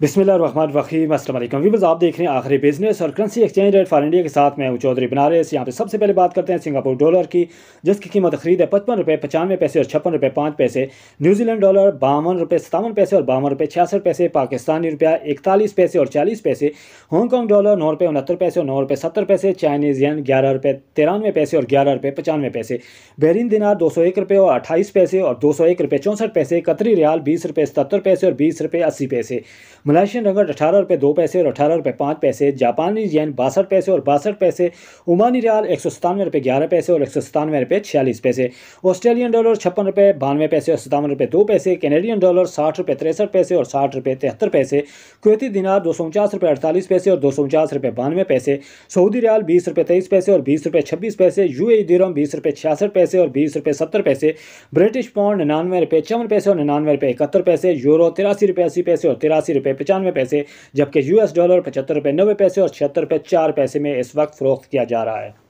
बिसमिल असल वीवर्स आप देख रहे हैं आखिरी बिजनेस और currency exchange rate for India के साथ मैं हूं चौधरी बनारस यहाँ पे सबसे पहले बात करते हैं सिंगापुर डॉलर की जिसकी कीमत खरीद है पचपन रुपये पचानवे पैसे और छप्पन रुपये पाँच पैसे न्यूजीलैंड डॉलर बावन रुपये सतावन पैसे और बावन रुपये छियासठ पैसे पाकिस्तानी रुपया इकतालीस पैसे और चालीस पैसे हांगकॉन्ग डॉलर नौ रुपये उनहत्तर पैसे और नौ रुपये सत्तर पैसे चाइनीज यन ग्यारह रुपये तिरानवे पैसे और ग्यारह रुपये पचानवे पैसे बहरीन दिनार दो सौ एक रुपये और अट्ठाईस पैसे और दो सौ एक रुपये चौंसठ पैसे कतरी रियाल बीस रुपये सतर पैसे और बीस रुपये अस्सी पैसे मलाशियन रंगट अठारह रुपये दो पैसे और अठारह रुपये पाँच पैसे जापानी येन बासठ पैसे और बासठ पैसे उमानी रियाल एक सौ सतानवे रुपये ग्यारह पैसे और एक सौ सतानवे रुपये छियालीस पैसे ऑस्ट्रेलियन डॉलर छप्पन रुपये बानवे पैसे और सतावन रुपये दो पैसे कैनेडियन डॉलर साठ रुपये तिरसठ पैसे और साठ रुपये तिहत्तर पैसे कुवैती दिनार दो सौ उनचास रुपये अड़तालीस पैसे और दो सौ उनचास रुपये बानवे पैसे सऊदी रियाल बीस रुपये तेईस पैसे और बीस रुपये छब्बीस पैसे यू ए दिरम बीस रुपये छियासठ पैसे और बीस रुपये सत्तर पैसे ब्रिटिश पाउंड निन्यानवे रुपये चौवन पैसे और निन्यानवे रुपये इकहत्तर पैसे यूरो तिरासी रुपये अस्सी पैसे और तिरासी रुपये पचानवे पैसे जबकि यूएस डॉलर पचहत्तर रुपये नब्बे पैसे और छिहत्तर रुपये चार पैसे में इस वक्त फ़रोख्त किया जा रहा है